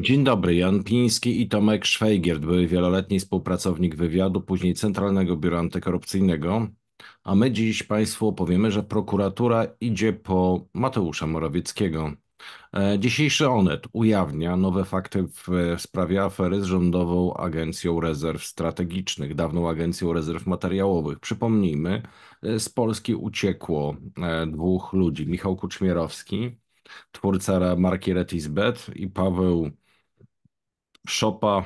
Dzień dobry, Jan Piński i Tomek Szwajgierd, były wieloletni współpracownik wywiadu, później Centralnego Biura Antykorupcyjnego. A my dziś Państwu opowiemy, że prokuratura idzie po Mateusza Morawieckiego. E, dzisiejszy Onet ujawnia nowe fakty w sprawie afery z Rządową Agencją Rezerw Strategicznych, dawną Agencją Rezerw Materiałowych. Przypomnijmy, e, z Polski uciekło e, dwóch ludzi, Michał Kuczmierowski, twórca marki Retisbet i Paweł Szopa,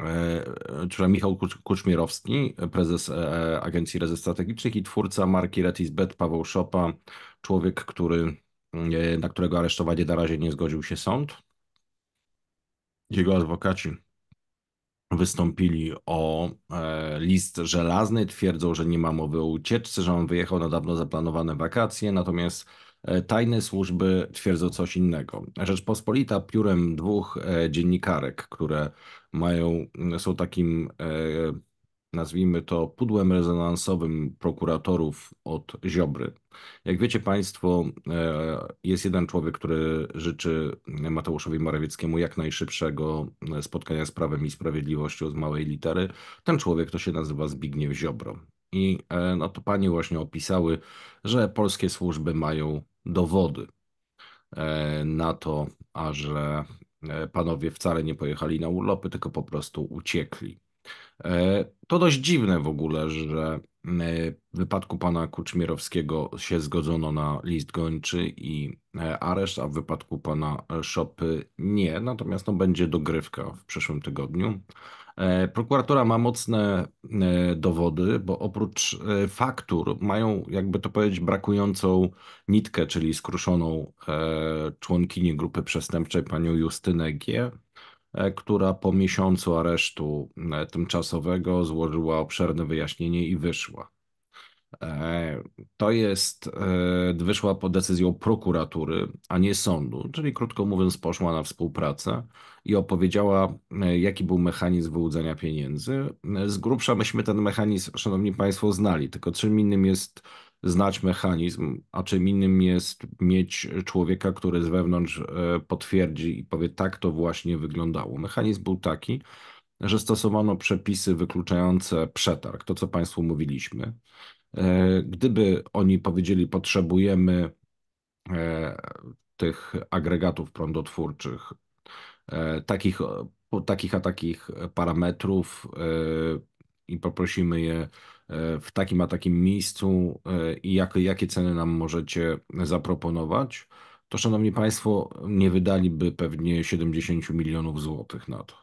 e, czyli Michał Kuczmirowski, prezes e, Agencji Rezerw Strategicznych i twórca marki Retisbet Paweł Szopa, człowiek, który, e, na którego aresztowanie na razie nie zgodził się sąd. Jego adwokaci wystąpili o list żelazny, twierdzą, że nie ma mowy o ucieczce, że on wyjechał na dawno zaplanowane wakacje, natomiast E, tajne służby twierdzą coś innego. Rzeczpospolita piórem dwóch e, dziennikarek, które mają, są takim, e, nazwijmy to, pudłem rezonansowym prokuratorów od Ziobry. Jak wiecie Państwo, jest jeden człowiek, który życzy Mateuszowi Morawieckiemu jak najszybszego spotkania z prawem i sprawiedliwością z małej litery. Ten człowiek to się nazywa Zbigniew Ziobro. I e, no to pani właśnie opisały, że polskie służby mają dowody e, na to, a że e, panowie wcale nie pojechali na urlopy, tylko po prostu uciekli. To dość dziwne w ogóle, że w wypadku pana Kuczmierowskiego się zgodzono na list gończy i areszt, a w wypadku pana Szopy nie. Natomiast no, będzie dogrywka w przyszłym tygodniu. E, prokuratura ma mocne e, dowody, bo oprócz e, faktur mają, jakby to powiedzieć, brakującą nitkę, czyli skruszoną członkini grupy przestępczej, panią Justynę G., która po miesiącu aresztu tymczasowego złożyła obszerne wyjaśnienie i wyszła. E, to jest, e, wyszła pod decyzją prokuratury, a nie sądu, czyli krótko mówiąc, poszła na współpracę i opowiedziała, e, jaki był mechanizm wyłudzenia pieniędzy. Z grubsza myśmy ten mechanizm, szanowni państwo, znali, tylko czym innym jest znać mechanizm, a czym innym jest mieć człowieka, który z wewnątrz potwierdzi i powie, tak to właśnie wyglądało. Mechanizm był taki, że stosowano przepisy wykluczające przetarg, to co państwu mówiliśmy. E, gdyby oni powiedzieli, potrzebujemy e, tych agregatów prądotwórczych, e, takich, takich a takich parametrów i poprosimy je w takim a takim miejscu i jak, jakie ceny nam możecie zaproponować, to szanowni Państwo, nie wydaliby pewnie 70 milionów złotych na to.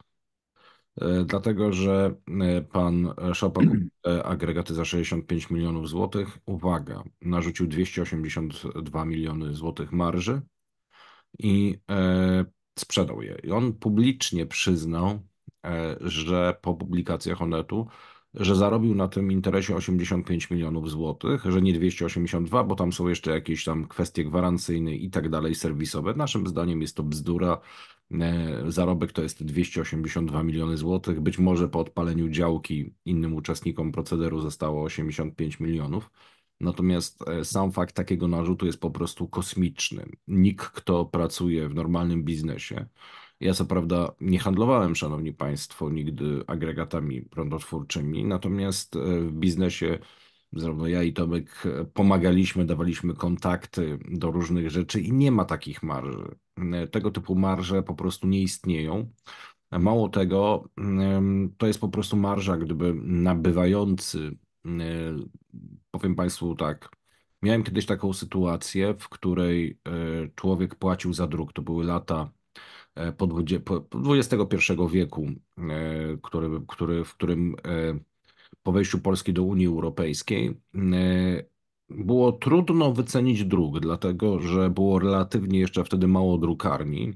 E, dlatego że e, pan Chopin e, agregaty za 65 milionów złotych, uwaga, narzucił 282 miliony złotych marży i sprzedał je. I on publicznie przyznał, że po publikacjach Onetu że zarobił na tym interesie 85 milionów złotych, że nie 282, bo tam są jeszcze jakieś tam kwestie gwarancyjne i tak dalej, serwisowe. Naszym zdaniem jest to bzdura. E, zarobek to jest 282 miliony złotych. Być może po odpaleniu działki innym uczestnikom procederu zostało 85 milionów. Natomiast e, sam fakt takiego narzutu jest po prostu kosmiczny. Nikt, kto pracuje w normalnym biznesie, ja co prawda nie handlowałem, szanowni państwo, nigdy agregatami prądotwórczymi, natomiast e, w biznesie zarówno ja i Tomek e, pomagaliśmy, dawaliśmy kontakty do różnych rzeczy i nie ma takich marży. E, tego typu marże po prostu nie istnieją. Mało tego, to jest po prostu marża, gdyby nabywający, powiem Państwu tak, miałem kiedyś taką sytuację, w której człowiek płacił za druk, to były lata E, po XXI wieku, e, który, który, w którym e, po wejściu Polski do Unii Europejskiej było trudno wycenić dróg, dlatego że było relatywnie jeszcze wtedy mało drukarni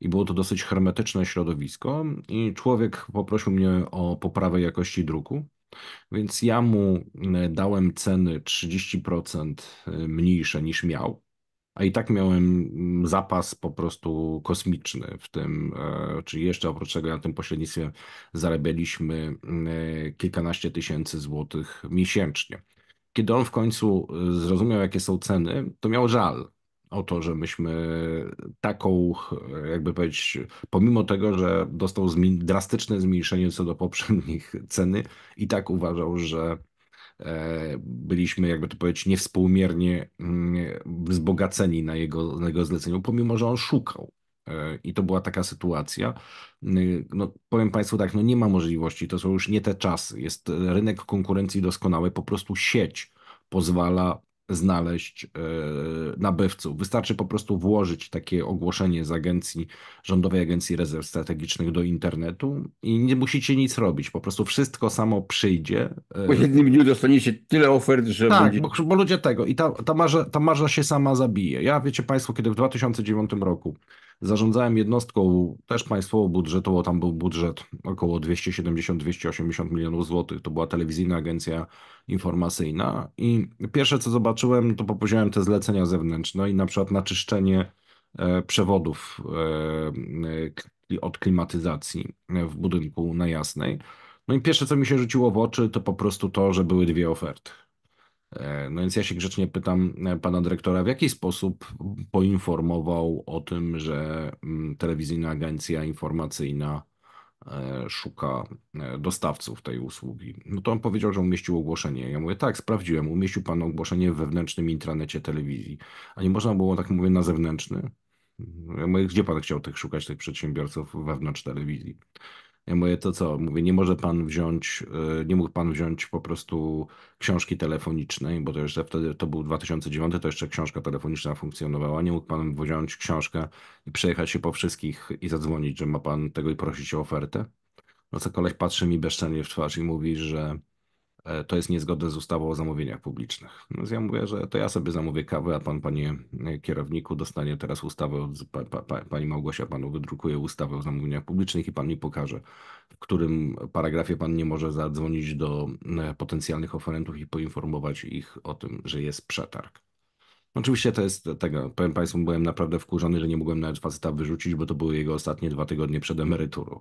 i było to dosyć hermetyczne środowisko i człowiek poprosił mnie o poprawę jakości druku. Więc ja mu dałem ceny 30% mniejsze niż miał, a i tak miałem mm, zapas po prostu kosmiczny w tym, e, czyli jeszcze oprócz tego na tym pośrednictwie zarabialiśmy mm, e, kilkanaście tysięcy złotych miesięcznie. Kiedy on w końcu e, zrozumiał, jakie są ceny, to miał żal, o to, że myśmy taką, jakby powiedzieć, pomimo tego, że dostał drastyczne zmniejszenie co do poprzednich ceny, i tak uważał, że E, byliśmy, jakby to powiedzieć, niewspółmiernie mm, wzbogaceni na jego, na jego zleceniu, pomimo że on szukał. E, I to była taka sytuacja. E, no, powiem Państwu tak, no nie ma możliwości, to są już nie te czasy. Jest rynek konkurencji doskonały, po prostu sieć pozwala znaleźć e, nabywców. Wystarczy po prostu włożyć takie ogłoszenie z agencji, Rządowej Agencji Rezerw Strategicznych do internetu i nie musicie nic robić. Po prostu wszystko samo przyjdzie. E, po jednym dniu dostaniecie tyle ofert, że. Tak, będzie... bo, bo, ludzie tego i ta, ta, marza, ta marża się sama zabije. Ja wiecie Państwo, kiedy w 2009 roku Zarządzałem jednostką też państwowo budżetową, tam był budżet około 270-280 milionów złotych. To była telewizyjna agencja informacyjna i pierwsze co zobaczyłem, to popoziałem te zlecenia zewnętrzne i na przykład na czyszczenie e, przewodów e, e, od klimatyzacji w budynku na Jasnej. No i pierwsze co mi się rzuciło w oczy, to po prostu to, że były dwie oferty. E, no więc ja się grzecznie pytam e, pana dyrektora, w jaki sposób poinformował o tym, że mm, telewizyjna agencja informacyjna e, szuka dostawców tej usługi. No to on powiedział, że umieścił ogłoszenie. Ja mówię, tak, sprawdziłem, umieścił pan ogłoszenie w wewnętrznym intranecie telewizji. A nie można było, tak mówię, na zewnętrzny? Ja mówię, gdzie pan chciał tych szukać, tych przedsiębiorców wewnątrz telewizji? Ja mówię, to co? Mówię, nie może pan wziąć, e, nie mógł pan wziąć po prostu książki telefonicznej, bo to jeszcze wtedy, to był 2009, to jeszcze książka telefoniczna funkcjonowała. Nie mógł pan wziąć książkę i przejechać się po wszystkich i zadzwonić, że ma pan tego i prosić o ofertę. No co koleś patrzy mi bezczelnie w twarz i mówi, że E, to jest niezgodne z ustawą o zamówieniach publicznych. Więc ja mówię, że to ja sobie zamówię kawę, a pan, panie e, kierowniku, dostanie teraz ustawę, pa, pa, pa, pani Małgosia panu wydrukuje ustawę o zamówieniach publicznych i pan mi pokaże, w którym paragrafie pan nie może zadzwonić do e, potencjalnych oferentów i poinformować ich o tym, że jest przetarg. Oczywiście to jest tego, powiem Państwu, byłem naprawdę wkurzony, że nie mogłem nawet faceta wyrzucić, bo to były jego ostatnie dwa tygodnie przed emeryturą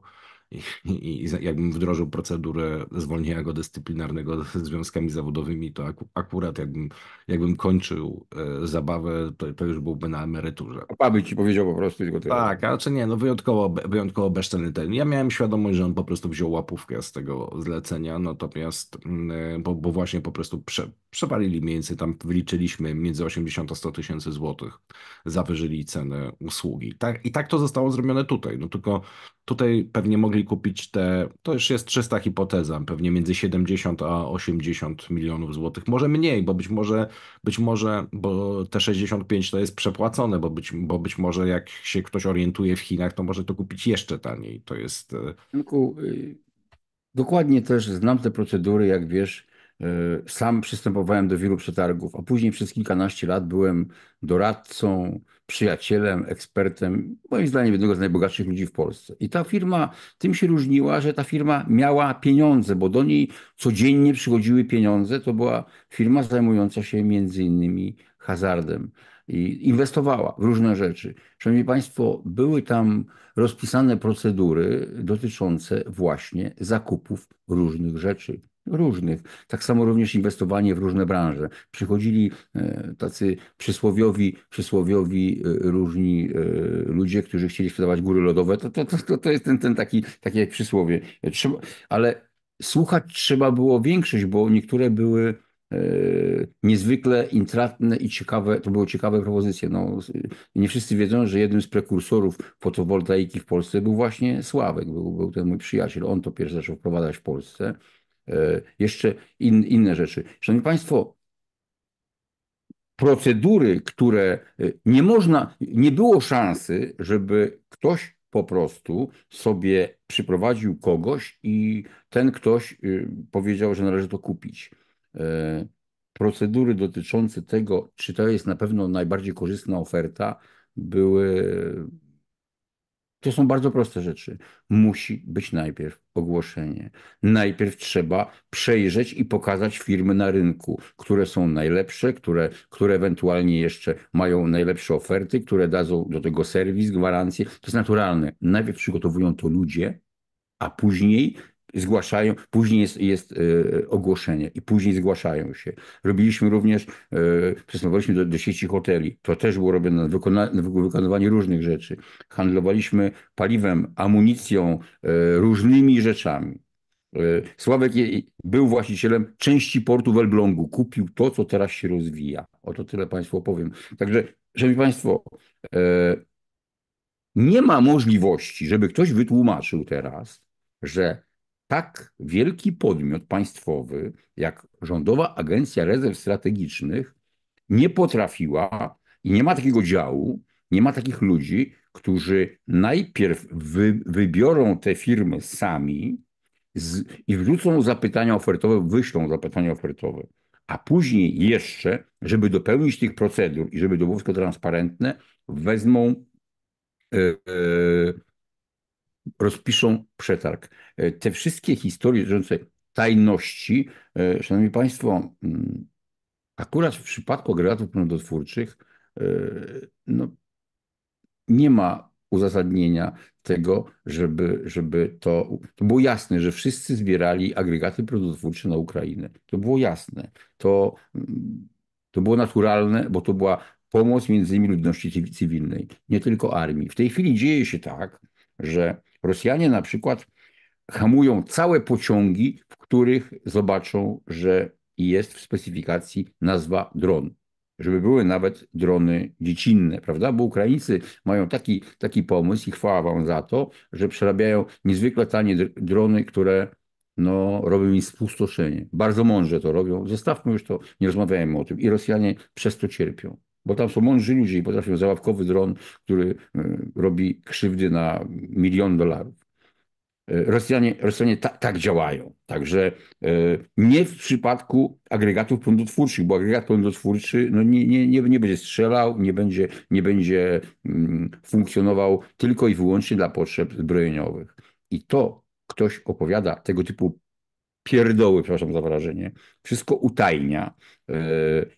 i, i, jakbym wdrożył procedurę zwolnienia go dyscyplinarnego ze związkami zawodowymi, to ak akurat jakbym, jakbym kończył e, zabawę, to, to już byłby na emeryturze. A by ci powiedział po prostu tylko tyle. Tak, ale czy nie, no wyjątkowo, wyjątkowo bezczelny ten. Ja miałem świadomość, że on po prostu wziął łapówkę z tego zlecenia, natomiast, mm, e, bo, bo właśnie po prostu prze, przewalili mniej więcej, tam wyliczyliśmy między 80 a 100 tysięcy złotych, zawyżyli cenę usługi. Tak, I tak to zostało zrobione tutaj, no tylko tutaj pewnie mogli mogli kupić te, to już jest czysta hipoteza, pewnie między 70 a 80 milionów złotych, może mniej, bo być może, być może, bo te 65 to jest przepłacone, bo być, bo być może jak się ktoś orientuje w Chinach, to może to kupić jeszcze taniej, to jest... E, y, dokładnie też znam te procedury, jak wiesz, y, sam przystępowałem do wielu przetargów, a później przez kilkanaście lat byłem doradcą, przyjacielem, ekspertem, moim zdaniem jednego z najbogatszych ludzi w Polsce. I ta firma tym się różniła, że ta firma miała pieniądze, bo do niej codziennie przychodziły pieniądze. To była firma zajmująca się między innymi hazardem i inwestowała w różne rzeczy. Szanowni Państwo, były tam rozpisane procedury dotyczące właśnie zakupów różnych rzeczy różnych. Tak samo również inwestowanie w różne branże. Przychodzili e, tacy przysłowiowi, przysłowiowi e, różni e, ludzie, którzy chcieli sprzedawać góry lodowe. To, to, to, to jest ten, ten taki, takie przysłowie. Trzeba, ale słuchać trzeba było większość, bo niektóre były niezwykle intratne i ciekawe, to były ciekawe propozycje. No, nie wszyscy wiedzą, że jednym z prekursorów fotowoltaiki w Polsce był właśnie Sławek, był, był ten mój przyjaciel. On to pierwszy zaczął wprowadzać w Polsce. E, jeszcze in, inne rzeczy. Szanowni Państwo, procedury, które e, nie można, nie było szansy, żeby ktoś po prostu sobie przyprowadził kogoś i ten ktoś y, powiedział, że należy to kupić. E, procedury dotyczące tego, czy to jest na pewno najbardziej korzystna oferta, były to są bardzo proste rzeczy. Musi być najpierw ogłoszenie. Najpierw trzeba przejrzeć i pokazać firmy na rynku, które są najlepsze, które, które ewentualnie jeszcze mają najlepsze oferty, które dadzą do tego serwis, gwarancję. To jest naturalne. Najpierw przygotowują to ludzie, a później zgłaszają, później jest, jest e, ogłoszenie i później zgłaszają się. Robiliśmy również, e, przystępowaliśmy do, do sieci hoteli, to też było robione na, wykona, na wykonywanie różnych rzeczy. Handlowaliśmy paliwem, amunicją, e, różnymi rzeczami. Sławek był właścicielem części portu w Elblągu. Kupił to, co teraz się rozwija. Oto tyle Państwu opowiem. Także, Szanowni Państwo, nie ma możliwości, żeby ktoś wytłumaczył teraz, że tak wielki podmiot państwowy jak Rządowa Agencja Rezerw Strategicznych nie potrafiła i nie ma takiego działu, nie ma takich ludzi, którzy najpierw wy, wybiorą te firmy sami z, i wrzucą zapytania ofertowe, wyślą zapytania ofertowe, a później jeszcze, żeby dopełnić tych procedur i żeby to było wszystko transparentne, wezmą e, e, rozpiszą przetarg. E, te wszystkie historie dotyczące tajności, e, szanowni państwo, mm, akurat w przypadku agregatów prądotwórczych e, no, nie ma uzasadnienia tego, żeby, żeby to, to było jasne, że wszyscy zbierali agregaty prądotwórcze na Ukrainę. To było jasne. To, mm, to było naturalne, bo to była pomoc między innymi ludności cywilnej, nie tylko armii. W tej chwili dzieje się tak, że Rosjanie na przykład hamują całe pociągi, w których zobaczą, że jest w specyfikacji nazwa dron. żeby były nawet drony dziecinne, prawda? Bo Ukraińcy mają taki, taki pomysł i chwała wam za to, że przerabiają niezwykle tanie drony, które no, robią im spustoszenie. Bardzo mądrze to robią. Zostawmy już to, nie rozmawiajmy o tym. I Rosjanie przez to cierpią bo tam są mądrzy ludzie i potrafią załawkowy dron, który y, robi krzywdy na milion dolarów. Y, Rosjanie, Rosjanie ta, tak działają. Także y, nie w przypadku agregatów prądotwórczych, bo agregat prądotwórczy no nie, nie, nie, nie będzie strzelał, nie będzie, nie będzie mm, funkcjonował tylko i wyłącznie dla potrzeb zbrojeniowych. I to ktoś opowiada tego typu pierdoły, przepraszam za wrażenie, wszystko utajnia.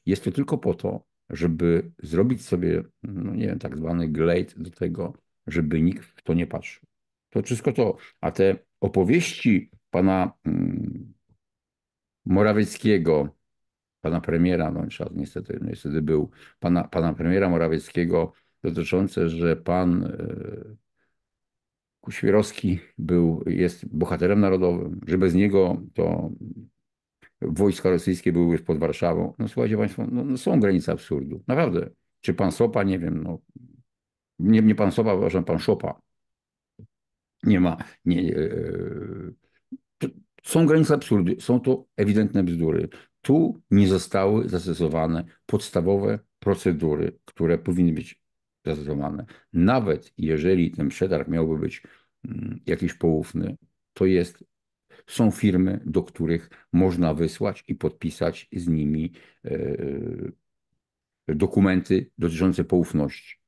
Jest to tylko po to, żeby zrobić sobie, no nie wiem, tak zwany glade do tego, żeby nikt w to nie patrzył. To wszystko to. A te opowieści pana mm, Morawieckiego, pana premiera, no niestety, niestety był, pana, pana premiera Morawieckiego dotyczące, że pan e, Kuświerowski był, jest bohaterem narodowym, że bez niego to wojska rosyjskie były już pod Warszawą. No słuchajcie Państwo, no, no są granice absurdu. Naprawdę. Czy pan Sopa, nie wiem, no. Nie, nie pan Sopa, przepraszam, pan Szopa. Nie ma. Nie, e, Są granice absurdu. Są to ewidentne bzdury. Tu nie zostały zastosowane podstawowe procedury, które powinny być zastosowane. Nawet jeżeli ten przetarg miałby być mm, jakiś poufny, to jest są firmy, do których można wysłać i podpisać z nimi e, dokumenty dotyczące poufności.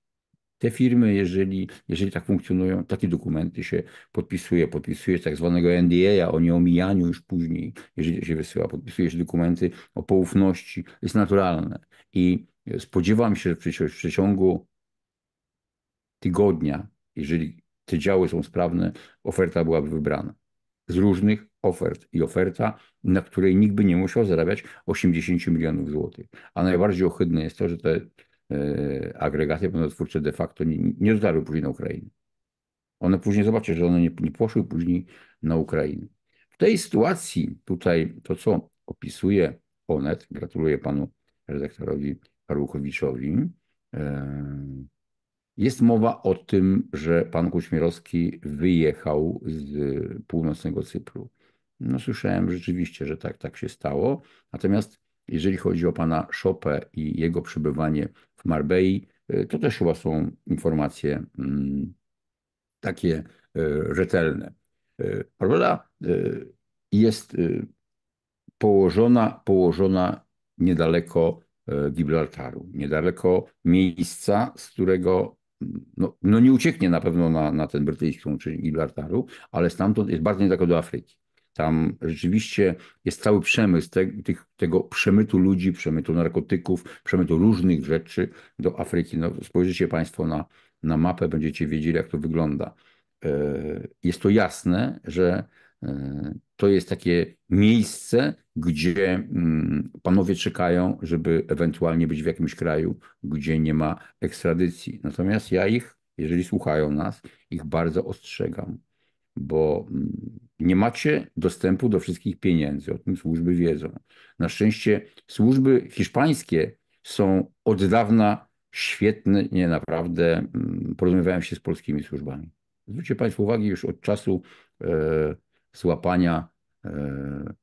Te firmy, jeżeli, jeżeli tak funkcjonują, takie dokumenty się podpisuje, podpisuje tak zwanego NDA, o nieomijaniu już później, jeżeli się wysyła, podpisuje się dokumenty o poufności, jest naturalne. I spodziewam się, że w przeciągu tygodnia, jeżeli te działy są sprawne, oferta byłaby wybrana z różnych ofert i oferta, na której nikt by nie musiał zarabiać 80 milionów złotych. A najbardziej ohydne jest to, że te y, agregaty pełnotwórcze de facto nie, nie dotarły później na Ukrainę. One później, zobaczcie, że one nie, nie poszły później na Ukrainę. W tej sytuacji tutaj to, co opisuje Onet, gratuluję panu redaktorowi Parłukowiczowi, y, e, jest mowa o tym, że pan Kuśmierowski wyjechał z północnego Cypru. No, słyszałem rzeczywiście, że tak, tak się stało. Natomiast jeżeli chodzi o pana Szopę i jego przebywanie w Marbei, e, to też chyba są informacje mm, takie e, rzetelne. E, Prawda? jest położona, położona niedaleko Gibraltaru, niedaleko miejsca, z którego no, no nie ucieknie na pewno na, na ten brytyjski czy Gibraltaru, ale stamtąd jest bardziej daleko do Afryki. Tam rzeczywiście jest cały przemysł te, tych, tego przemytu ludzi, przemytu narkotyków, przemytu różnych rzeczy do Afryki. No, spojrzycie Państwo na, na mapę, będziecie wiedzieli, jak to wygląda. E, jest to jasne, że to jest takie miejsce, gdzie mm, panowie czekają, żeby ewentualnie być w jakimś kraju, gdzie nie ma ekstradycji. Natomiast ja ich, jeżeli słuchają nas, ich bardzo ostrzegam, bo mm, nie macie dostępu do wszystkich pieniędzy. O tym służby wiedzą. Na szczęście służby hiszpańskie są od dawna świetne, nie naprawdę mm, porozumiewają się z polskimi służbami. Zwróćcie Państwo uwagę, już od czasu e, złapania e,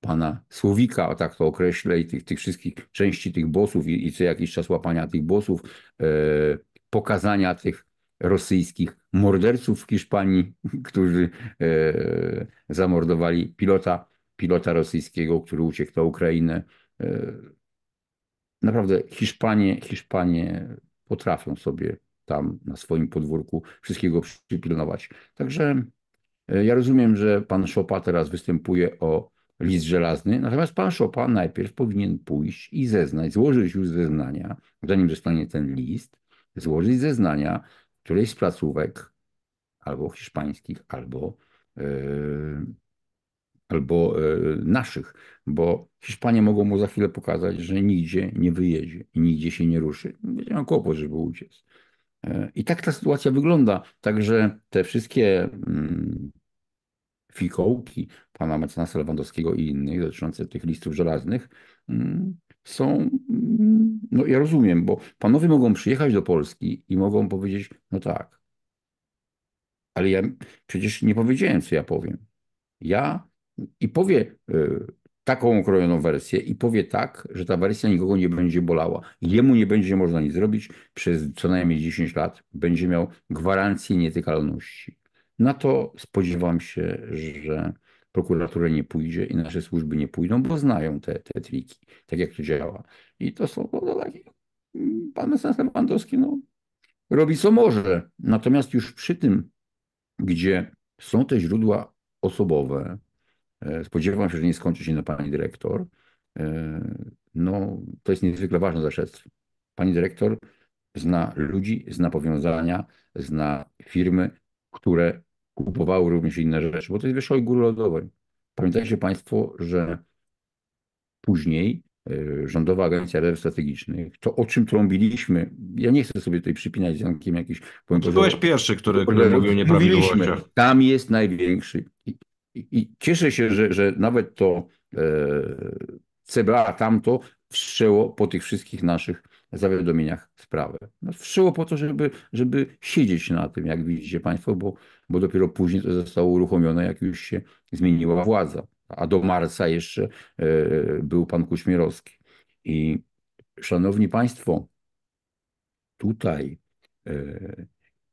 pana Słowika, tak to określę, i tych, tych wszystkich części tych bossów i, i co jakiś czas łapania tych bossów, e, pokazania tych rosyjskich morderców w Hiszpanii, którzy e, zamordowali pilota, pilota rosyjskiego, który uciekł na Ukrainę. Naprawdę Hiszpanie, Hiszpanie potrafią sobie tam na swoim podwórku wszystkiego przypilnować. Także E, ja rozumiem, że pan Szopa teraz występuje o list żelazny, natomiast pan Szopa najpierw powinien pójść i zeznać, złożyć już zeznania, zanim zostanie ten list, złożyć zeznania którejś z placówek albo hiszpańskich, albo, yy, albo yy, naszych, bo Hiszpanie mogą mu za chwilę pokazać, że nigdzie nie wyjedzie i nigdzie się nie ruszy. Będzie miał kłopot, żeby uciec. I tak ta sytuacja wygląda. Także te wszystkie mm, fikołki pana mecenasa Lewandowskiego i innych dotyczące tych listów żelaznych mm, są, mm, no ja rozumiem, bo panowie mogą przyjechać do Polski i mogą powiedzieć, no tak, ale ja przecież nie powiedziałem, co ja powiem. Ja i powie y, taką okrojoną wersję i powie tak, że ta wersja nikogo nie będzie bolała. Jemu nie będzie można nic zrobić przez co najmniej 10 lat. Będzie miał gwarancję nietykalności. Na to spodziewam się, że prokuratura nie pójdzie i nasze służby nie pójdą, bo znają te, te triki, tak jak to działa. I to są no, takie, mm, pan senator Lewandowski no, robi co może. Natomiast już przy tym, gdzie są te źródła osobowe, e, spodziewam się, że nie skończy się na pani dyrektor, e, no to jest niezwykle ważne zaszedztwo. Pani dyrektor zna ludzi, zna powiązania, zna firmy, które kupowały również inne rzeczy, bo to jest wierzchołek góry lodowej. Pamiętajcie Państwo, że później e, Rządowa Agencja Rezerw Strategicznych, to o czym trąbiliśmy, ja nie chcę sobie tutaj przypinać z Jankiem jakiś... Byłeś pierwszy, który, który mówił nieprawidłowości. Tam jest największy. I, i, I, cieszę się, że, że nawet to e, CBA tamto wszczęło po tych wszystkich naszych zawiadomieniach sprawy. No, wszyło po to, żeby, żeby siedzieć na tym, jak widzicie Państwo, bo, bo dopiero później to zostało uruchomione, jak już się zmieniła władza. A do marca jeszcze y, był pan Kuśmierowski. I szanowni Państwo, tutaj, y,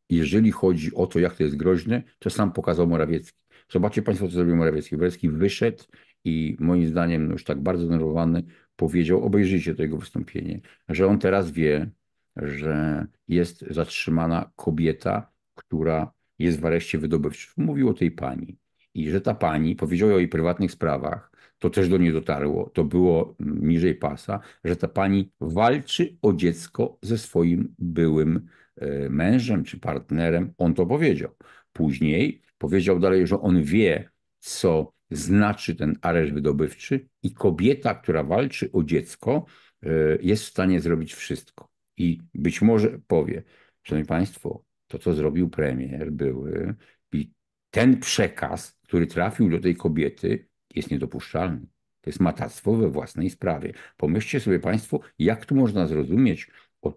jeżeli chodzi o to, jak to jest groźne, to sam pokazał Morawiecki. Zobaczcie Państwo, co zrobił Morawiecki. Morawiecki wyszedł i moim zdaniem no, już tak bardzo zdenerwowany powiedział, obejrzyjcie to jego wystąpienie, że on teraz wie, że jest zatrzymana kobieta, która jest w areszcie wydobywczym. Mówił o tej pani i że ta pani powiedziała o jej prywatnych sprawach, to też do niej dotarło, to było mm, niżej pasa, że ta pani walczy o dziecko ze swoim byłym e, mężem czy partnerem. On to powiedział. Później powiedział dalej, że on wie, co znaczy ten areszt wydobywczy i kobieta, która walczy o dziecko, e, jest w stanie zrobić wszystko. I być może powie, Szanowni Państwo, to co zrobił premier, były i ten przekaz, który trafił do tej kobiety, jest niedopuszczalny. To jest matactwo we własnej sprawie. Pomyślcie sobie Państwo, jak tu można zrozumieć e,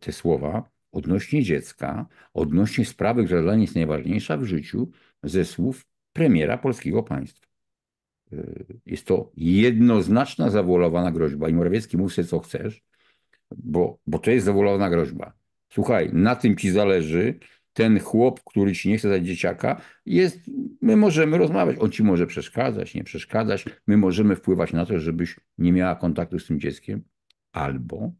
te słowa odnośnie dziecka, odnośnie sprawy, która dla niej jest najważniejsza w życiu, ze słów premiera polskiego państwa. Y, jest to jednoznaczna zawolowana groźba i Morawiecki mów sobie co chcesz, bo, bo to jest zawolowana groźba. Słuchaj, na tym ci zależy, ten chłop, który ci nie chce dać dzieciaka, jest, my możemy rozmawiać, on ci może przeszkadzać, nie przeszkadzać, my możemy wpływać na to, żebyś nie miała kontaktu z tym dzieckiem, albo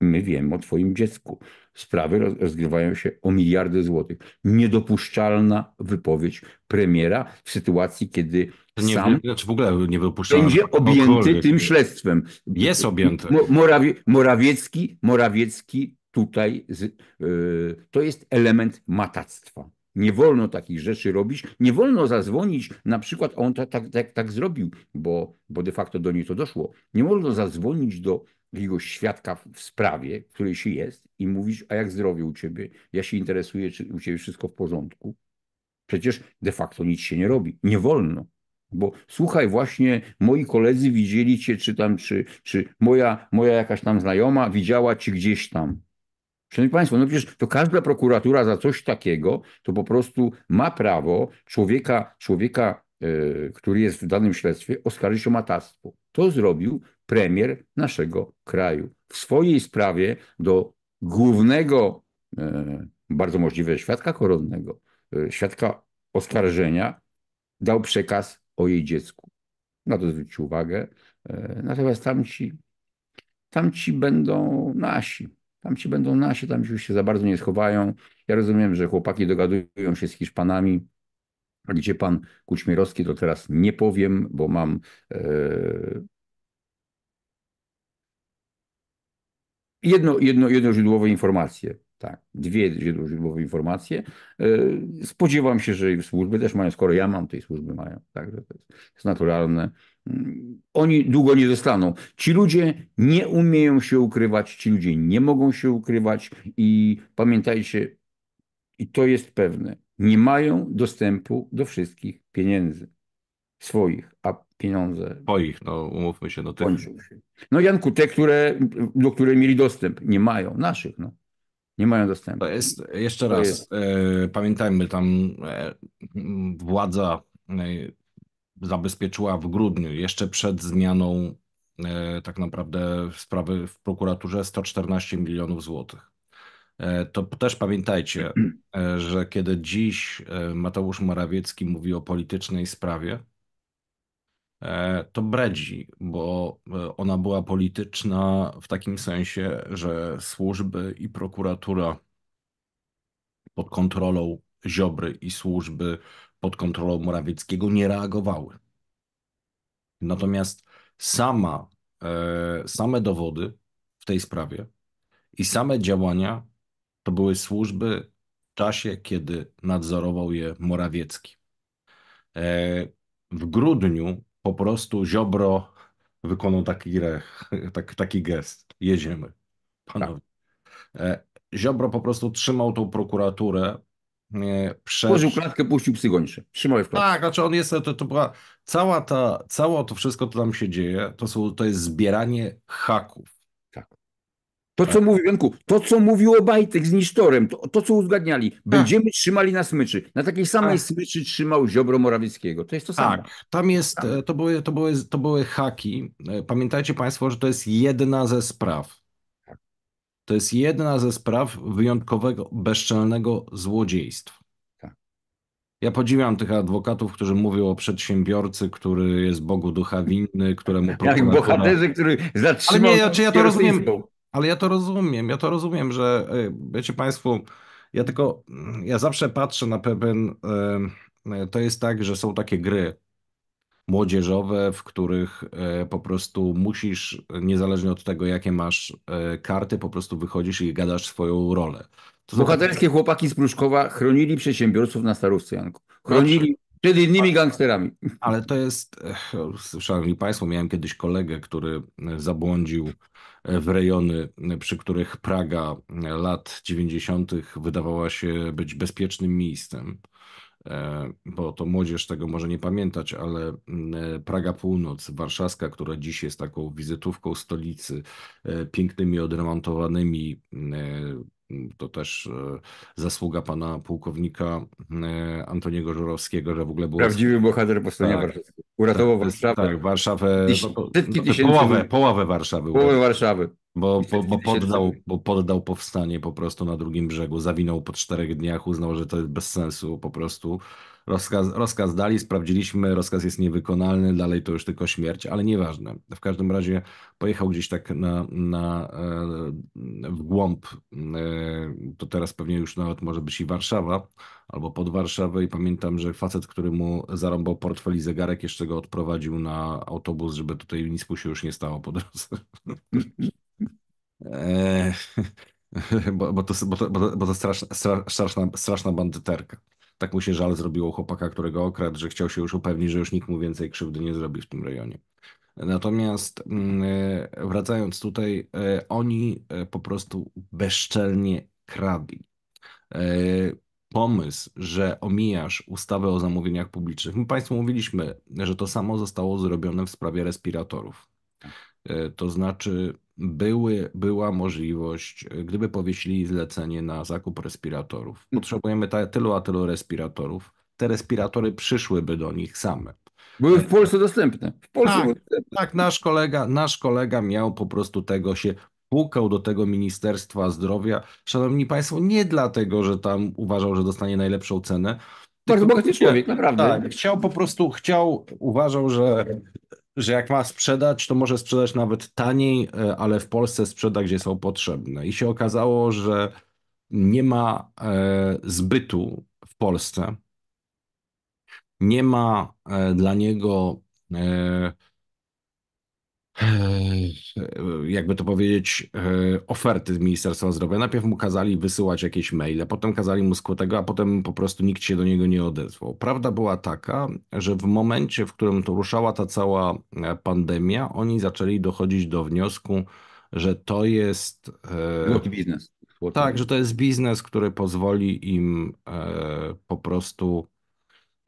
My wiemy o Twoim dziecku. Sprawy rozgrywają się o miliardy złotych. Niedopuszczalna wypowiedź premiera w sytuacji, kiedy nie, sam znaczy w ogóle nie Będzie objęty tym śledztwem. Jest objęty. Morawie, Morawiecki, Morawiecki tutaj z, yy, to jest element matactwa. Nie wolno takich rzeczy robić, nie wolno zadzwonić, na przykład on tak, tak, tak, zrobił, bo, bo de facto do niej to doszło. Nie wolno zadzwonić do jakiegoś świadka w sprawie, w której się jest i mówisz, a jak zdrowie u ciebie? Ja się interesuję, czy u ciebie wszystko w porządku? Przecież de facto nic się nie robi. Nie wolno. Bo słuchaj, właśnie moi koledzy widzieli cię, czy tam, czy, czy moja, moja jakaś tam znajoma widziała cię gdzieś tam. Szanowni Państwo, no przecież to każda prokuratura za coś takiego to po prostu ma prawo człowieka, człowieka yy, który jest w danym śledztwie, oskarżyć o matactwo. To zrobił premier naszego kraju. W swojej sprawie do głównego, e, bardzo możliwe, świadka koronnego, e, świadka oskarżenia, dał przekaz o jej dziecku. Na to zwróćcie uwagę. E, natomiast tamci, tamci będą nasi. Tamci będą nasi, tam już się za bardzo nie schowają. Ja rozumiem, że chłopaki dogadują się z Hiszpanami, gdzie pan Kućmierowski, to teraz nie powiem, bo mam e, jedno, jedno, jednoźródłowe informacje. Tak, dwie źródłowe informacje. E, spodziewam się, że służby też mają, skoro ja mam, tej służby mają. Także to jest naturalne. Mm, oni długo nie zostaną. Ci ludzie nie umieją się ukrywać, ci ludzie nie mogą się ukrywać i pamiętajcie, i to jest pewne, nie mają dostępu do wszystkich pieniędzy swoich, a pieniądze. Swoich, no umówmy się, no tych. się. No Janku, te, które, do których mieli dostęp, nie mają, naszych, no. Nie mają dostępu. To jest, jeszcze to raz, jest. E, pamiętajmy, tam e, władza e, zabezpieczyła w grudniu, jeszcze przed zmianą e, tak naprawdę sprawy w prokuraturze 114 milionów złotych. E, to też pamiętajcie, e, że kiedy dziś e, Mateusz Morawiecki mówi o politycznej sprawie, to bredzi, bo ona była polityczna w takim sensie, że służby i prokuratura pod kontrolą Ziobry i służby pod kontrolą Morawieckiego nie reagowały. Natomiast sama, same dowody w tej sprawie i same działania to były służby w czasie, kiedy nadzorował je Morawiecki. E, w grudniu po prostu Ziobro wykonał taki, tak, taki gest. Jedziemy, panowie. Tak. E, Ziobro po prostu trzymał tą prokuraturę e, przez... Położył klatkę, puścił psy gończe. Trzymał je w klatce. Tak, znaczy on jest, to, to była cała ta, cała to wszystko, co tam się dzieje, to, są, to jest zbieranie haków. To, co tak. mówił Janku, to, co mówił Obajtek z Nisztorem, to, to co uzgadniali, tak. będziemy trzymali na smyczy. Na takiej samej tak. smyczy trzymał Ziobro Morawieckiego. To jest to samo. Tak, tam jest, e, To, były, to, były, to były haki. E, pamiętajcie Państwo, że to jest jedna ze spraw. To jest jedna ze spraw wyjątkowego, bezczelnego złodziejstwa. Ja podziwiam tych adwokatów, którzy mówią o przedsiębiorcy, który jest Bogu ducha winny, któremu Jak bohaterzy, który zatrzymał... Ale nie, ja, czy ja to rozumiem, ale ja to rozumiem, ja to rozumiem, że y, wiecie Państwo, ja tylko, mm, ja zawsze patrzę na pewien, y, y, to jest tak, że są takie gry młodzieżowe, w których po prostu musisz, niezależnie od tego, jakie masz karty, po prostu wychodzisz i gadasz swoją rolę. To Bohaterskie chłopaki z Pruszkowa chronili przedsiębiorców na Starówce, Janku. Chronili przed innymi gangsterami. Ale to jest, szanowni państwo, miałem kiedyś kolegę, który zabłądził w rejony, przy których Praga lat 90. wydawała się być bezpiecznym miejscem. E, bo to młodzież tego może nie pamiętać, ale e, Praga Północ, warszawska, która dziś jest taką wizytówką stolicy, e, pięknymi, odremontowanymi to też e, zasługa pana pułkownika e, Antoniego Żurowskiego, że w ogóle był... Prawdziwy bohater po stronie tak, Uratował tak, Warszawę. Tak, Warszawę, Tyś, no no połowę, połowę Warszawy. Połowę Warszawy. Bo, bo, bo, poddał, bo poddał powstanie po prostu na drugim brzegu, zawinął po czterech dniach, uznał, że to jest bez sensu po prostu Rozkaz, rozkaz dali, sprawdziliśmy, rozkaz jest niewykonalny, dalej to już tylko śmierć, ale nieważne. W każdym razie pojechał gdzieś tak na, na, e, w głąb, e, to teraz pewnie już nawet może być i Warszawa, albo pod Warszawę i pamiętam, że facet, który mu zarąbał portfel i zegarek, jeszcze go odprowadził na autobus, żeby tutaj nic mu się już nie stało po drodze. E, bo, bo, to, bo, to, bo to straszna, straszna, straszna bandyterka tak mu się żal zrobiło chłopaka, którego okradł, że chciał się już upewnić, że już nikt mu więcej krzywdy nie zrobi w tym rejonie. Natomiast mm, e, wracając tutaj, e, oni e, po prostu bezczelnie kradli. Pomysł, że omijasz ustawę o zamówieniach publicznych. My Państwu mówiliśmy, że to samo zostało zrobione w sprawie respiratorów. Tak. To znaczy, były, była możliwość, e, gdyby powiesili zlecenie na zakup respiratorów. Mhm. Potrzebujemy ta, tylu a tylu respiratorów. Te respiratory przyszłyby do nich same. Były w Polsce dostępne. W Polsce tak, dostępne. tak nasz, kolega, nasz kolega miał po prostu tego się pukał do tego Ministerstwa Zdrowia. Szanowni Państwo, nie dlatego, że tam uważał, że dostanie najlepszą cenę. Bardzo bogaty człowiek, naprawdę. Tak, chciał po prostu, chciał, uważał, że że jak ma sprzedać, to może sprzedać nawet taniej, e, ale w Polsce sprzeda, gdzie są potrzebne. I się okazało, że nie ma e, zbytu w Polsce. Nie ma e, dla niego Eee, jakby to powiedzieć, eee, oferty Ministerstwa Zdrowia. Najpierw mu kazali wysyłać jakieś maile, potem kazali mu tego, a potem po prostu nikt się do niego nie odezwał. Prawda była taka, że w momencie, w którym to ruszała ta cała e, pandemia, oni zaczęli dochodzić do wniosku, że to jest... E, biznes. tak, że to jest biznes, który pozwoli im e, po prostu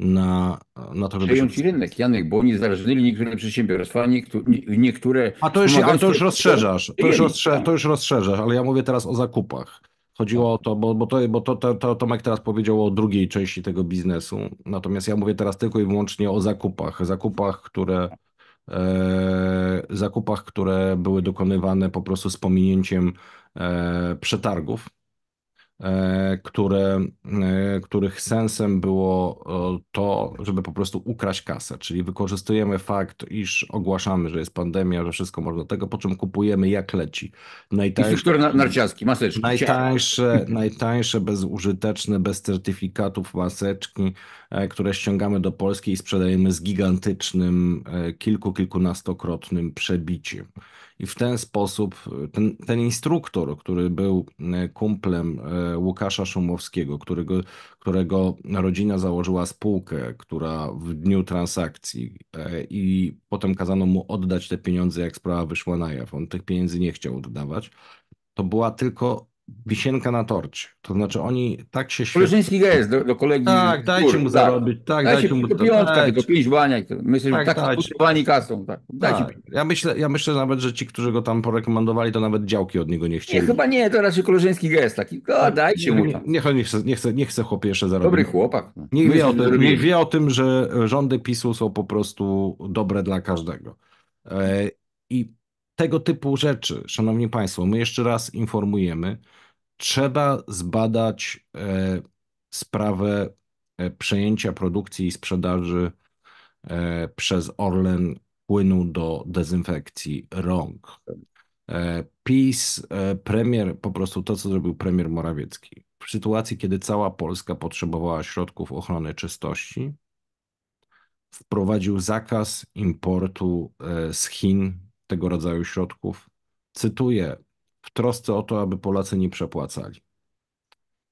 na, na to, żeby... Przejąć rynek, Janek, bo oni zależnili niektóre przedsiębiorstwa, niektóre... A to już, a to już rozszerzasz, to już, rozszerzasz, to już rozszerzasz, ale ja mówię teraz o zakupach. Chodziło o to, bo, bo, to, bo to, to, to Tomek teraz powiedział o drugiej części tego biznesu, natomiast ja mówię teraz tylko i wyłącznie o zakupach, zakupach, które e, zakupach, które były dokonywane po prostu z pominięciem e, przetargów, E, które, e, których sensem było e, to, żeby po prostu ukraść kasę, czyli wykorzystujemy fakt, iż ogłaszamy, że jest pandemia, że wszystko można tego, po czym kupujemy jak leci. Najtańsze, narciarski, maseczki. Najtańsze, najtańsze, bezużyteczne, bez certyfikatów maseczki, które ściągamy do Polski i sprzedajemy z gigantycznym, kilku, kilkunastokrotnym przebiciem i w ten sposób ten, ten instruktor, który był e, kumplem e, Łukasza Szumowskiego, którego, którego rodzina założyła spółkę, która w dniu transakcji e, i potem kazano mu oddać te pieniądze, jak sprawa wyszła na jaw. On tych pieniędzy nie chciał oddawać. To była tylko wisienka na torcie. To znaczy oni tak się świetnie... Koleżyński gest do, do kolegi. Tak, dajcie mu tak. zarobić, tak, dajcie, dajcie mu... Do piątka, tylko pięć baniak. Myślę, tak, że tak dajcie. kasą. Tak. Dajcie tak. Ja, myślę, ja myślę nawet, że ci, którzy go tam porekomendowali, to nawet działki od niego nie chcieli. Nie, chyba nie, to raczej koleżyński gest taki. O, no, dajcie mu tam. Niech on nie chce, nie chce, nie chce chłopie jeszcze zarobić. Dobry chłopak. Nie Niech, wie tym, wie o tym, że rządy PiSu są po prostu dobre dla każdego. E, I tego typu rzeczy, szanowni państwo, my jeszcze raz informujemy, trzeba zbadać e, sprawę e, przejęcia produkcji i sprzedaży e, przez Orlen płynu do dezynfekcji rąk. PiS, premier, po prostu to, co zrobił premier Morawiecki. W sytuacji, kiedy cała Polska potrzebowała środków ochrony czystości, wprowadził zakaz importu z Chin tego rodzaju środków. Cytuję, w trosce o to, aby Polacy nie przepłacali.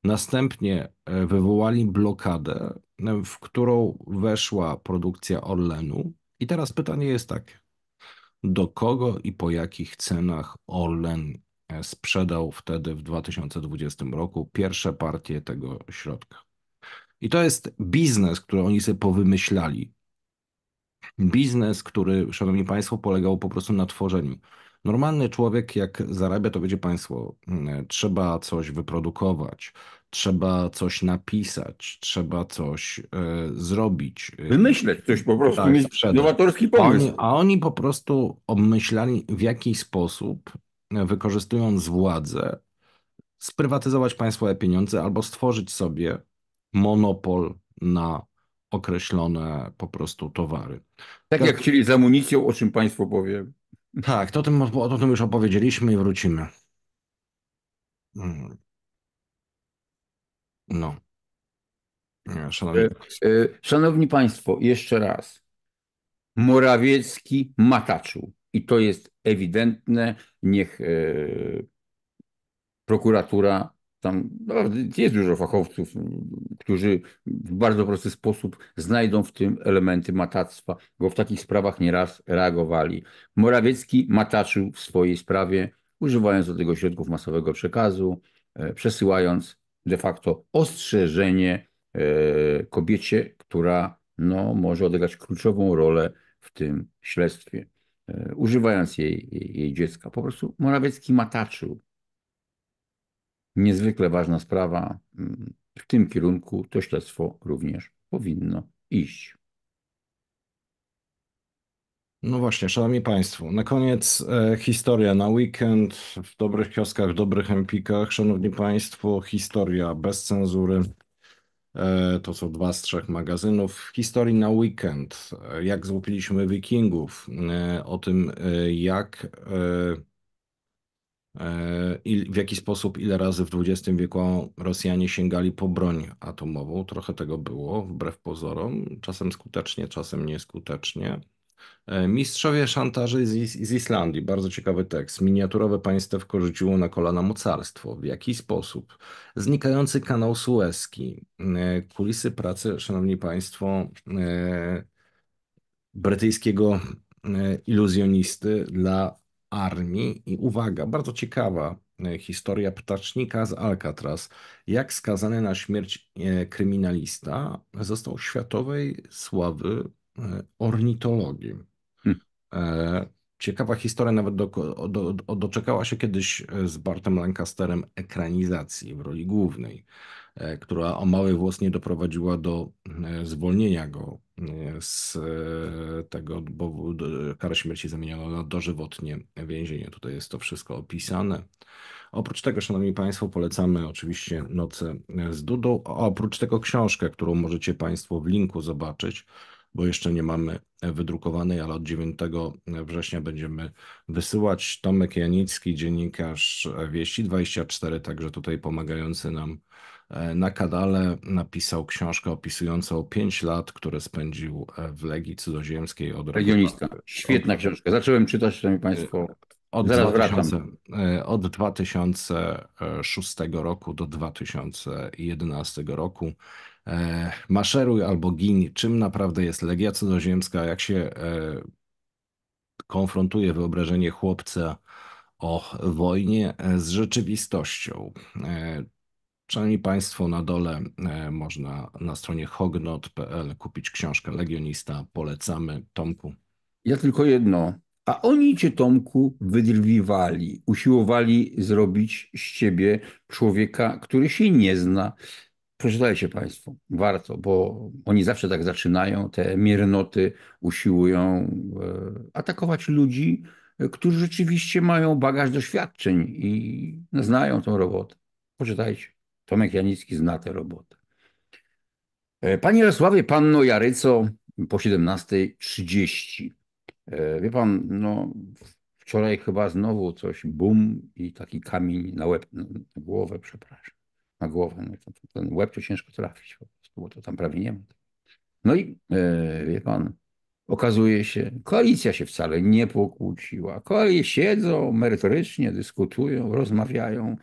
Następnie e, wywołali blokadę, e, w którą weszła produkcja Orlenu. I teraz pytanie jest takie: do kogo i po jakich cenach Orlen e, sprzedał wtedy w 2020 roku pierwsze partie tego środka? I to jest biznes, który oni sobie powymyślali biznes, który, szanowni państwo, polegał po prostu na tworzeniu. Normalny człowiek, jak zarabia, to wiecie państwo, e, trzeba coś wyprodukować, trzeba coś napisać, trzeba coś e, zrobić. E, Wymyśleć coś po prostu, tak, mieć nowatorski pomysł. A oni, a oni po prostu obmyślali, w jaki sposób, wykorzystując władzę, sprywatyzować państwowe pieniądze albo stworzyć sobie monopol na określone po prostu towary. Tak to... jak tak. chcieli z amunicją, o czym Państwo powie. Tak, to tym, o tym już opowiedzieliśmy i wrócimy. Hmm. No. Szanowni... E, e, szanowni Państwo, jeszcze raz. Morawiecki mataczył i to jest ewidentne. Niech e, prokuratura tam no, jest dużo fachowców, którzy w bardzo prosty sposób znajdą w tym elementy matactwa, bo w takich sprawach nieraz reagowali. Morawiecki mataczył w swojej sprawie, używając do tego środków masowego przekazu, e, przesyłając de facto ostrzeżenie e, kobiecie, która no, może odegrać kluczową rolę w tym śledztwie, e, używając jej, jej dziecka. Po prostu Morawiecki mataczył niezwykle ważna sprawa. Mm, w tym kierunku to śledztwo również powinno iść. No właśnie, szanowni państwo, na koniec e, historia na weekend w dobrych kioskach, dobrych empikach. Szanowni państwo, historia bez cenzury. E, to są dwa z trzech magazynów. Historii na weekend, e, jak złupiliśmy wikingów, e, o tym e, jak e, i w jaki sposób, ile razy w XX wieku Rosjanie sięgali po broń atomową. Trochę tego było, wbrew pozorom, czasem skutecznie, czasem nieskutecznie. E, mistrzowie szantaży z Islandii, bardzo ciekawy tekst. Miniaturowe państewko rzuciło na kolana mocarstwo. W jaki sposób? Znikający kanał sueski. E, kulisy pracy, szanowni państwo, e, brytyjskiego iluzjonisty dla armii. I uwaga, bardzo ciekawa e, historia ptacznika z Alcatraz. Jak skazany na śmierć e, kryminalista został światowej sławy e, ornitologiem. Hmm. Ciekawa historia, nawet do, do, doczekała się kiedyś z Bartem Lancasterem ekranizacji w roli głównej. E, która o mały włos nie doprowadziła do e, zwolnienia go e, z tego, bo karę śmierci zamieniono na dożywotnie więzienie. Tutaj jest to wszystko opisane. Oprócz tego, szanowni państwo, polecamy oczywiście Noce z Dudą, a oprócz tego książkę, którą możecie państwo w linku zobaczyć, bo jeszcze nie mamy wydrukowanej, ale od 9 września będziemy wysyłać. Tomek Janicki, dziennikarz Wieści 24, także tutaj pomagający nam E, na kanale napisał książkę opisującą 5 lat, które spędził e, w Legii Cudzoziemskiej od Regionista. Roku. Świetna od... książka. Zacząłem czytać, szanowni państwo. E, od, Zaraz 2000, wracam. od 2006 roku do 2011 roku. Maszeruj albo gin. Czym naprawdę jest Legia Cudzoziemska? Jak się konfrontuje wyobrażenie chłopca o wojnie z rzeczywistością? Szanowni Państwo, na dole e, można na stronie hognot.pl kupić książkę Legionista. Polecamy Tomku. Ja tylko jedno. A oni cię, Tomku, wydrwiwali, usiłowali zrobić z ciebie człowieka, który się nie zna. Przeczytajcie Państwo, warto, bo oni zawsze tak zaczynają. Te miernoty usiłują e, atakować ludzi, e, którzy rzeczywiście mają bagaż doświadczeń i znają tą robotę. Poczytajcie. Tomek Janicki zna tę robotę. E, panie Jarosławie, panno Jaryco, po 17.30. E, wie pan, no wczoraj chyba znowu coś, bum i taki kamień na łeb, na głowę, przepraszam, na głowę. No ten łeb to ciężko trafić po prostu, bo to tam prawie nie ma. No i e, wie pan, okazuje się, koalicja się wcale nie pokłóciła. Koalicje siedzą merytorycznie, dyskutują, rozmawiają.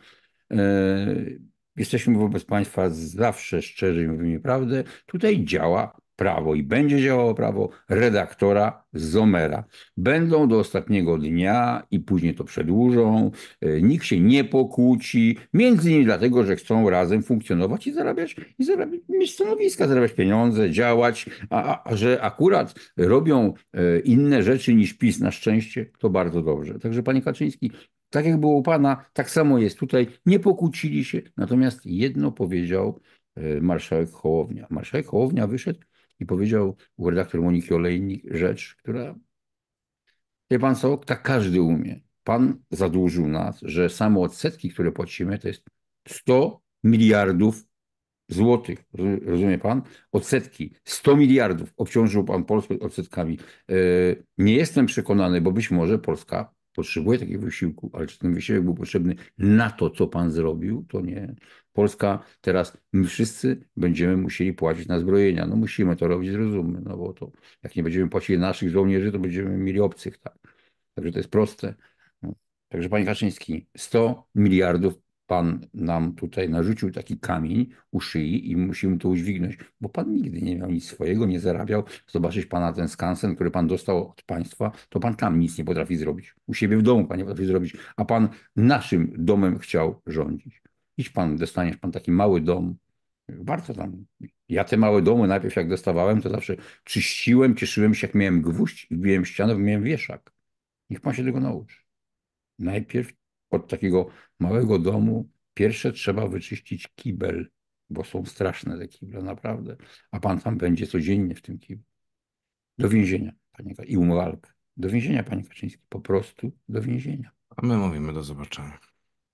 Jesteśmy wobec państwa zawsze szczerzy i mówimy prawdę. Tutaj działa prawo i będzie działało prawo redaktora Zomera. Będą do ostatniego dnia i później to przedłużą. E, nikt się nie pokłóci, między innymi dlatego, że chcą razem funkcjonować i zarabiać, i zarabiać mieć stanowiska, zarabiać pieniądze, działać, a, a że akurat robią e, inne rzeczy niż PiS na szczęście, to bardzo dobrze. Także panie Kaczyński, tak jak było u pana, tak samo jest tutaj. Nie pokłócili się, natomiast jedno powiedział e, marszałek Hołownia. Marszałek Hołownia wyszedł i powiedział redaktor Moniki Olejnik rzecz, która, wie pan co, tak każdy umie. Pan zadłużył nas, że samo odsetki, które płacimy, to jest 100 miliardów złotych, rozumie pan? Odsetki, 100 miliardów obciążył pan Polskę odsetkami. E, nie jestem przekonany, bo być może Polska potrzebuje takiego wysiłku, ale czy ten wysiłek był potrzebny na to, co pan zrobił, to nie, Polska teraz, my wszyscy będziemy musieli płacić na zbrojenia. No musimy to robić, zrozummy, no bo to jak nie będziemy płacili naszych żołnierzy, to będziemy mieli obcych, tak. Także to jest proste. No. Także panie Kaczyński, 100 miliardów pan nam tutaj narzucił taki kamień u szyi i musimy to udźwignąć, bo pan nigdy nie miał nic swojego, nie zarabiał. Zobaczyć pana ten skansen, który pan dostał od państwa, to pan tam nic nie potrafi zrobić. U siebie w domu pan nie potrafi zrobić, a pan naszym domem chciał rządzić idź pan, dostaniesz pan taki mały dom. Warto tam. Ja te małe domy najpierw jak dostawałem, to zawsze czyściłem, cieszyłem się, jak miałem gwóźdź, wbiłem ścianę, miałem wieszak. Niech pan się tego nauczy. Najpierw od takiego małego domu pierwsze trzeba wyczyścić kibel, bo są straszne te kible, naprawdę. A pan tam będzie codziennie w tym kiblu. Do więzienia, panie i umowalkę Do więzienia, panie Kaczyński, po prostu do więzienia. A my mówimy do zobaczenia.